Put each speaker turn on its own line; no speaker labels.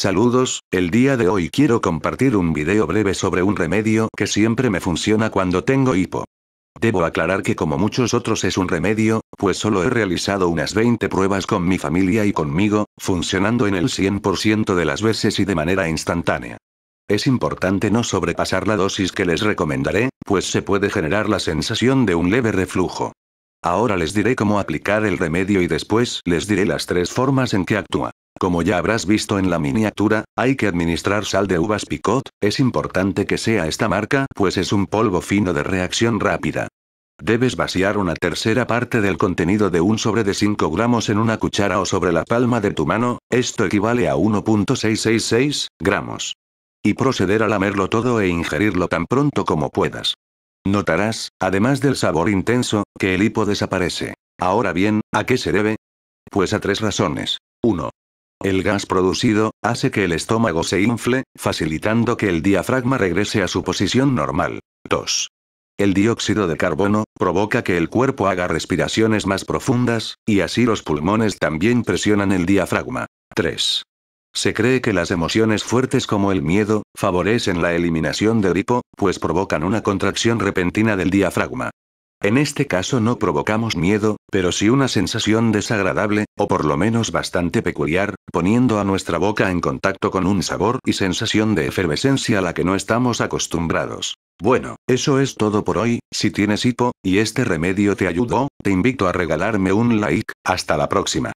Saludos, el día de hoy quiero compartir un video breve sobre un remedio que siempre me funciona cuando tengo hipo. Debo aclarar que como muchos otros es un remedio, pues solo he realizado unas 20 pruebas con mi familia y conmigo, funcionando en el 100% de las veces y de manera instantánea. Es importante no sobrepasar la dosis que les recomendaré, pues se puede generar la sensación de un leve reflujo. Ahora les diré cómo aplicar el remedio y después les diré las tres formas en que actúa. Como ya habrás visto en la miniatura, hay que administrar sal de uvas picot, es importante que sea esta marca pues es un polvo fino de reacción rápida. Debes vaciar una tercera parte del contenido de un sobre de 5 gramos en una cuchara o sobre la palma de tu mano, esto equivale a 1.666 gramos. Y proceder a lamerlo todo e ingerirlo tan pronto como puedas. Notarás, además del sabor intenso, que el hipo desaparece. Ahora bien, ¿a qué se debe? Pues a tres razones. 1. El gas producido, hace que el estómago se infle, facilitando que el diafragma regrese a su posición normal. 2. El dióxido de carbono, provoca que el cuerpo haga respiraciones más profundas, y así los pulmones también presionan el diafragma. 3. Se cree que las emociones fuertes como el miedo, favorecen la eliminación de gripo, pues provocan una contracción repentina del diafragma. En este caso no provocamos miedo, pero sí una sensación desagradable, o por lo menos bastante peculiar, poniendo a nuestra boca en contacto con un sabor y sensación de efervescencia a la que no estamos acostumbrados. Bueno, eso es todo por hoy, si tienes hipo, y este remedio te ayudó, te invito a regalarme un like, hasta la próxima.